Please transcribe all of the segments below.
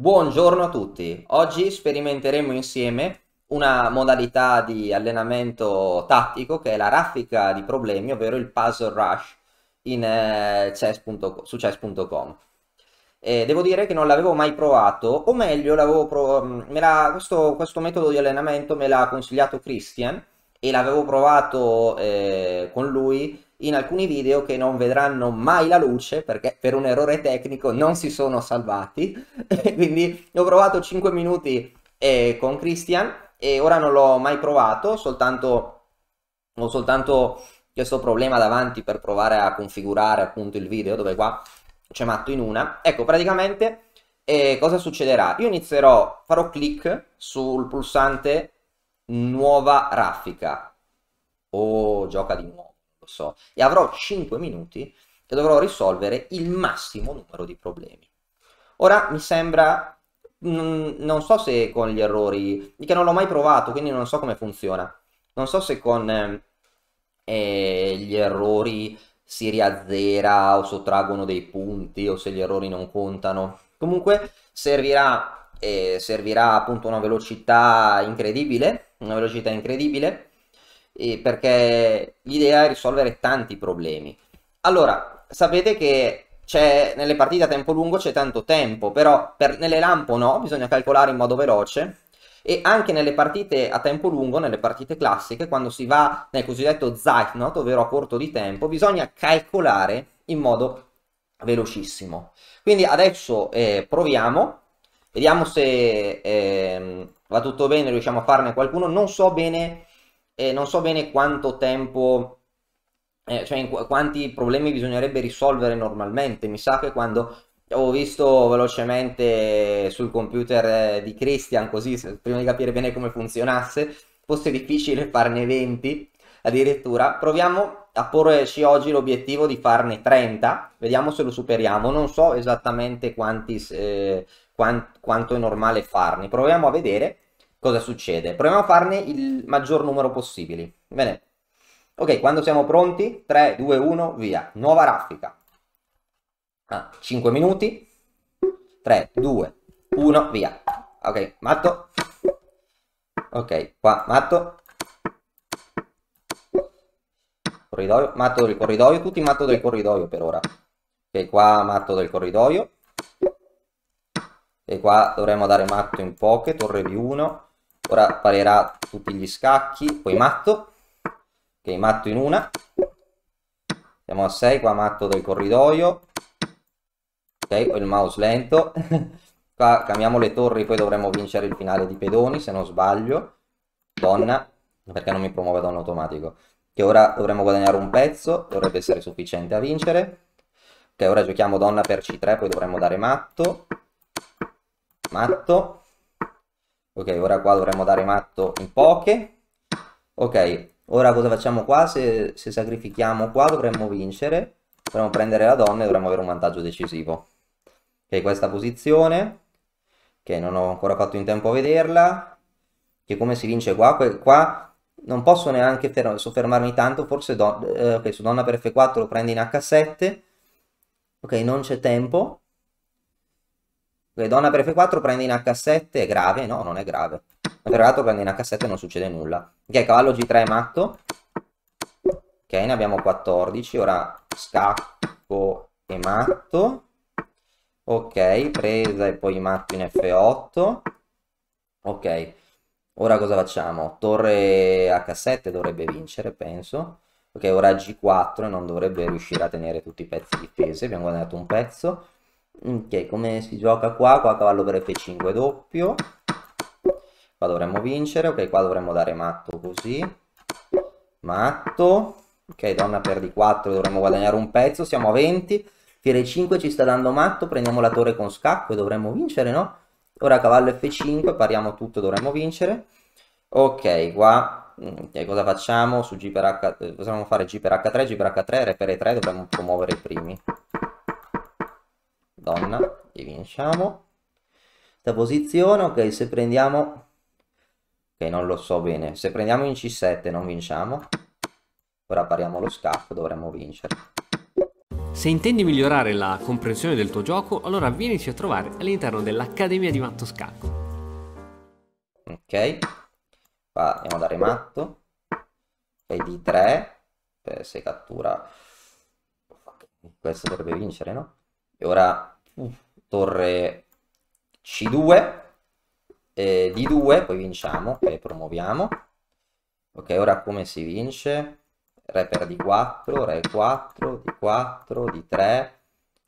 Buongiorno a tutti, oggi sperimenteremo insieme una modalità di allenamento tattico che è la raffica di problemi, ovvero il puzzle rush in, eh, chess su chess.com. Eh, devo dire che non l'avevo mai provato, o meglio, prov mm, me questo, questo, metodo di allenamento me l'ha consigliato Christian e l'avevo provato eh, con lui in alcuni video che non vedranno mai la luce perché per un errore tecnico non si sono salvati. Quindi ho provato 5 minuti eh, con Christian e ora non l'ho mai provato, soltanto, ho soltanto questo problema davanti per provare a configurare appunto il video dove qua c'è matto in una. Ecco, praticamente eh, cosa succederà? Io inizierò, farò clic sul pulsante nuova raffica. Oh, gioca di nuovo so, e avrò 5 minuti che dovrò risolvere il massimo numero di problemi. Ora mi sembra non so se con gli errori, che non l'ho mai provato, quindi non so come funziona. Non so se con ehm, eh, gli errori si riazzera o sottraggono dei punti o se gli errori non contano. Comunque servirà, eh, servirà appunto una velocità incredibile, una velocità incredibile eh, perché l'idea è risolvere tanti problemi. Allora, sapete che nelle partite a tempo lungo c'è tanto tempo, però per, nelle lampo no, bisogna calcolare in modo veloce e anche nelle partite a tempo lungo, nelle partite classiche, quando si va nel cosiddetto Zeitnot, ovvero a corto di tempo, bisogna calcolare in modo velocissimo. Quindi adesso eh, proviamo, vediamo se eh, va tutto bene, riusciamo a farne qualcuno, non so bene e non so bene quanto tempo, eh, cioè in qu- quanti problemi bisognerebbe risolvere normalmente. Mi sa che quando ho visto velocemente sul computer eh, di Christian, così prima di capire bene come funzionasse, fosse difficile farne 20 addirittura. Proviamo a porci oggi l'obiettivo di farne 30, vediamo se lo superiamo. Non so esattamente quanti, eh, quant- quanto è normale farne, proviamo a vedere cosa succede? Proviamo a farne il maggior numero possibile. Bene. Ok, quando siamo pronti, 3, 2, 1, via. Nuova raffica. Ah, 5 minuti. 3, 2, 1, via. Ok, matto. Ok, qua, matto. Corridoio, matto del corridoio, tutti matto del corridoio per ora. Ok, qua matto del corridoio. E qua dovremmo dare matto in poche, torre di 1 ora parerà tutti gli scacchi, poi matto, ok, matto in una, siamo a 6, qua matto del corridoio, ok, ho il mouse lento, qua cambiamo le torri, poi dovremmo vincere il finale di pedoni, se non sbaglio, donna, perché non mi promuove donna automatico, che ora dovremmo guadagnare un pezzo, dovrebbe essere sufficiente a vincere, ok, ora giochiamo donna per C3, poi dovremmo dare matto, matto, Ok, ora qua dovremmo dare matto in poche. Ok, ora cosa facciamo qua? Se, se sacrifichiamo qua dovremmo vincere. Dovremmo prendere la donna e dovremmo avere un vantaggio decisivo. Ok, questa posizione, che non ho ancora fatto in tempo a vederla, che come si vince qua? Qua non posso neanche soffermarmi tanto, forse do, eh, okay, su donna per F4 lo prende in H7. Ok, non c'è tempo. Donna per F4 prende in H7, è grave? No, non è grave. Per l'altro prende in H7 e non succede nulla. Ok, cavallo G3 è matto. Ok, ne abbiamo 14. Ora scacco e matto. Ok, presa e poi matto in F8. Ok, ora cosa facciamo? Torre H7 dovrebbe vincere, penso. Ok, ora G4 e non dovrebbe riuscire a tenere tutti i pezzi di difesi. Abbiamo guadagnato un pezzo ok come si gioca qua qua cavallo per f5 doppio qua dovremmo vincere ok qua dovremmo dare matto così matto ok donna per d4 dovremmo guadagnare un pezzo siamo a 20 fiere 5 ci sta dando matto prendiamo la torre con scacco e dovremmo vincere no ora cavallo f5 pariamo tutto dovremmo vincere ok qua okay, cosa facciamo su g per h eh, possiamo fare g per h3 g per h3 re per e3 dovremmo promuovere i primi donna e vinciamo questa posizione ok se prendiamo ok non lo so bene se prendiamo in c7 non vinciamo ora pariamo lo scacco dovremmo vincere se intendi migliorare la comprensione del tuo gioco allora vienici a trovare all'interno dell'accademia di matto scacco ok qua andiamo a dare matto ok d3 se cattura questo dovrebbe vincere no e ora uh, torre C2, eh, D2, poi vinciamo e promuoviamo. Ok, ora come si vince? Re per D4, Re 4, D4, D3.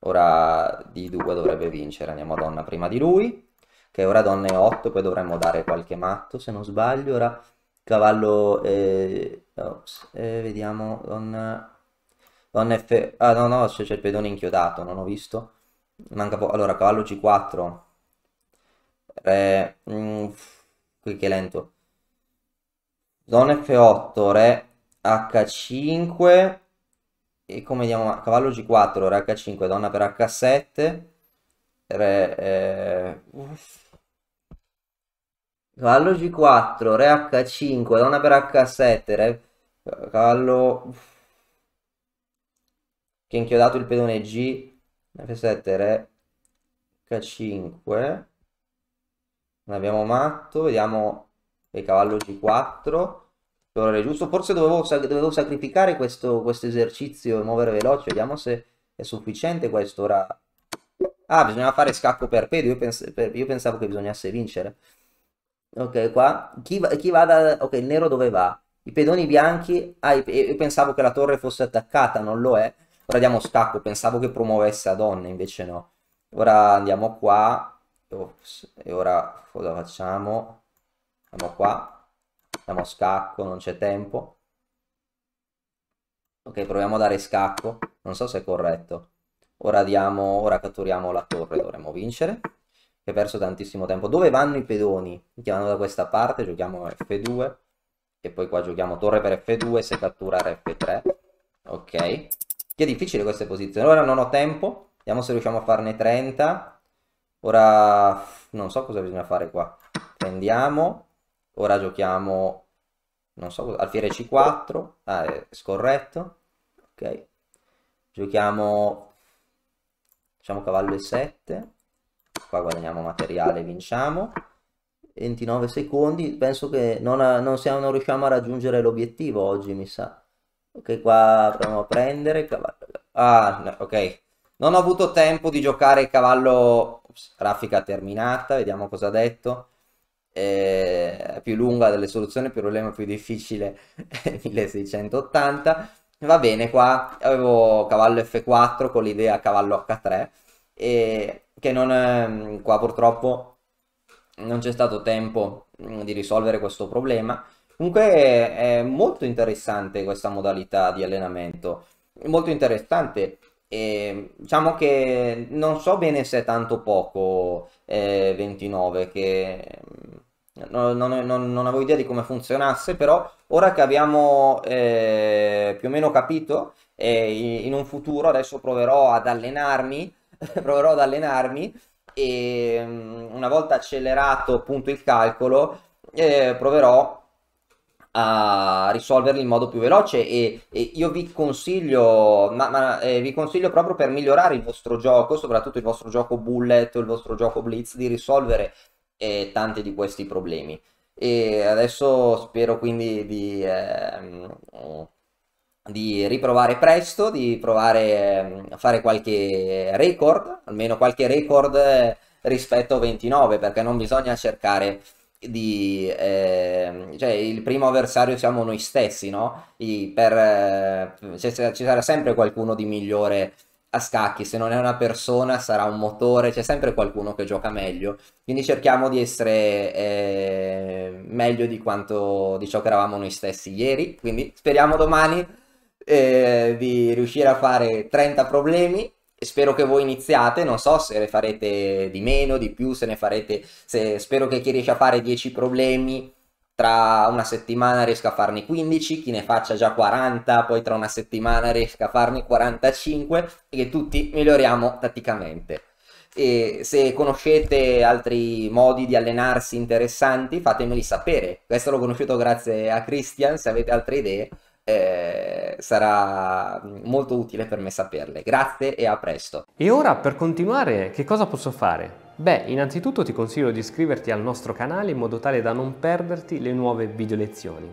Ora D2 dovrebbe vincere, andiamo a donna prima di lui. Ok, ora donna e 8, poi dovremmo dare qualche matto se non sbaglio. Ora cavallo... Eh, ops, eh, vediamo, donna... Donna F... Ah no, no, c'è il pedone inchiodato, non ho visto. Manca poco. Allora, cavallo G4. Re... Mm, qui che lento. Donna F8, re H5. E come diamo? Cavallo G4, re H5, donna per H7. Eh, re... Eh... Cavallo G4, re H5, donna per H7, re... Cavallo... Uff che ha inchiodato il pedone G, F7, Re, H5, non abbiamo matto, vediamo che cavallo G4, Torre giusto, forse dovevo, dovevo sacrificare questo, questo esercizio e muovere veloce, vediamo se è sufficiente questo ora. Ah, bisognava fare scacco per pedo, io, pens io, pensavo che bisognasse vincere. Ok, qua, chi va, chi va da... ok, il nero dove va? I pedoni bianchi, ah, io pensavo che la torre fosse attaccata, non lo è. Ora diamo scacco, pensavo che promuovesse a donne, invece no. Ora andiamo qua. Ops, e ora cosa facciamo? Andiamo qua. Andiamo a scacco, non c'è tempo. Ok, proviamo a dare scacco. Non so se è corretto. Ora diamo, ora catturiamo la torre, dovremmo vincere. Che ho perso tantissimo tempo. Dove vanno i pedoni? Che vanno da questa parte, giochiamo F2. E poi qua giochiamo torre per F2, se catturare F3. Ok che è difficile queste posizioni. Ora non ho tempo, vediamo se riusciamo a farne 30. Ora non so cosa bisogna fare qua. Prendiamo, ora giochiamo, non so, alfiere c4, ah, è scorretto, ok. Giochiamo, facciamo cavallo e7, qua guadagniamo materiale, vinciamo. 29 secondi, penso che non, non, siamo, non riusciamo a raggiungere l'obiettivo oggi, mi sa. Ok, qua proviamo a prendere cavallo. Ah, no, ok. Non ho avuto tempo di giocare cavallo... Ups, grafica terminata, vediamo cosa ha detto. Eh, più lunga delle soluzioni, più problema più difficile, 1680. Va bene, qua avevo cavallo F4 con l'idea cavallo H3. E che non... È, ehm, qua purtroppo non c'è stato tempo mm, di risolvere questo problema Comunque è molto interessante questa modalità di allenamento, molto interessante. E diciamo che non so bene se è tanto poco eh, 29 che mm, non, non, non, non, avevo idea di come funzionasse però ora che abbiamo eh, più o meno capito eh, in un futuro adesso proverò ad allenarmi proverò ad allenarmi e mm, una volta accelerato appunto il calcolo eh, proverò a risolverli in modo più veloce e, e io vi consiglio, ma, ma eh, vi consiglio proprio per migliorare il vostro gioco, soprattutto il vostro gioco bullet o il vostro gioco blitz, di risolvere eh, tanti di questi problemi. E adesso spero quindi di, eh, di riprovare presto, di provare a ehm, fare qualche record, almeno qualche record eh, rispetto a 29, perché non bisogna cercare di, eh, cioè il primo avversario siamo noi stessi, no? I, per, eh, ci, ci sarà sempre qualcuno di migliore a scacchi, se non è una persona sarà un motore, c'è sempre qualcuno che gioca meglio, quindi cerchiamo di essere eh, meglio di quanto di ciò che eravamo noi stessi ieri, quindi speriamo domani eh, di riuscire a fare 30 problemi spero che voi iniziate, non so se ne farete di meno, di più, se ne farete, se, spero che chi riesce a fare 10 problemi tra una settimana riesca a farne 15, chi ne faccia già 40, poi tra una settimana riesca a farne 45 e che tutti miglioriamo tatticamente. E se conoscete altri modi di allenarsi interessanti fatemeli sapere, questo l'ho conosciuto grazie a Christian, se avete altre idee eh, sarà mm, molto utile per me saperle. Grazie e a presto. E ora per continuare che cosa posso fare? Beh, innanzitutto ti consiglio di iscriverti al nostro canale in modo tale da non perderti le nuove video lezioni.